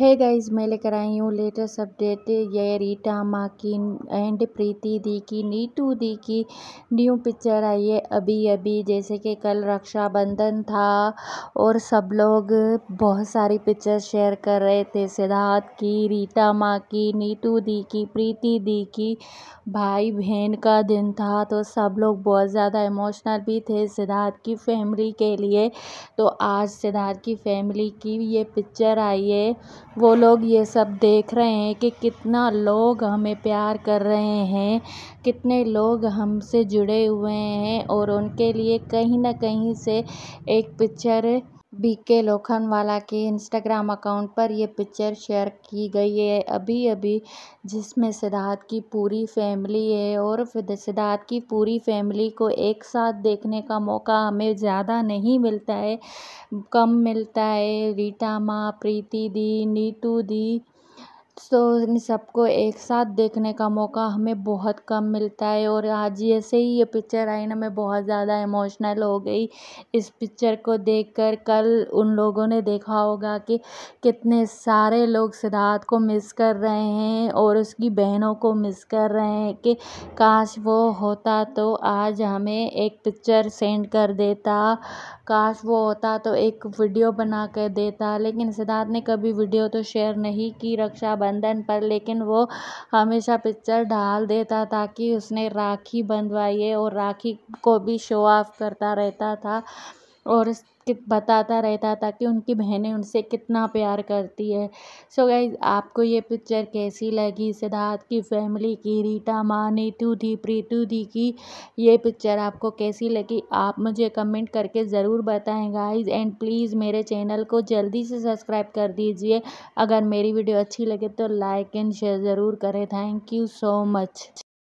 है गाइज मैं लेकर आई हूँ लेटेस्ट अपडेट ये रीटा माँ की एंड प्रीति दी की नीटू दी की न्यू पिक्चर आई है अभी अभी जैसे कि कल रक्षाबंधन था और सब लोग बहुत सारी पिक्चर शेयर कर रहे थे सिद्धार्थ की रीटा माँ की नीटू दी की प्रीति दी की भाई बहन का दिन था तो सब लोग बहुत ज़्यादा इमोशनल भी थे सिद्धार्थ की फैमिली के लिए तो आज सिद्धार्थ की फैमिली की ये पिक्चर आई है वो लोग ये सब देख रहे हैं कि कितना लोग हमें प्यार कर रहे हैं कितने लोग हमसे जुड़े हुए हैं और उनके लिए कहीं ना कहीं से एक पिक्चर बीके लोखनवाला के इंस्टाग्राम अकाउंट पर ये पिक्चर शेयर की गई है अभी अभी जिसमें सिद्धार्थ की पूरी फैमिली है और सिद्धार्थ की पूरी फैमिली को एक साथ देखने का मौका हमें ज़्यादा नहीं मिलता है कम मिलता है रीटा माँ प्रीति दी नीतू दी तो इन सबको एक साथ देखने का मौका हमें बहुत कम मिलता है और आज ऐसे ही ये पिक्चर आई ना मैं बहुत ज़्यादा इमोशनल हो गई इस पिक्चर को देखकर कल उन लोगों ने देखा होगा कि कितने सारे लोग सिद्धार्थ को मिस कर रहे हैं और उसकी बहनों को मिस कर रहे हैं कि काश वो होता तो आज हमें एक पिक्चर सेंड कर देता काश वो होता तो एक वीडियो बना कर देता लेकिन सिद्धार्थ ने कभी वीडियो तो शेयर नहीं की रक्षा बंधन पर लेकिन वो हमेशा पिक्चर डाल देता था कि उसने राखी बंधवाई है और राखी को भी शो ऑफ़ करता रहता था और बताता रहता था कि उनकी बहनें उनसे कितना प्यार करती है सो गाइज़ आपको ये पिक्चर कैसी लगी सिद्धार्थ की फैमिली की रीटा माँ नीतू दी प्रीतू दी की ये पिक्चर आपको कैसी लगी आप मुझे कमेंट करके ज़रूर बताएं गाइज़ एंड प्लीज़ मेरे चैनल को जल्दी से सब्सक्राइब कर दीजिए अगर मेरी वीडियो अच्छी लगे तो लाइक एंड शेयर ज़रूर करें थैंक यू सो मच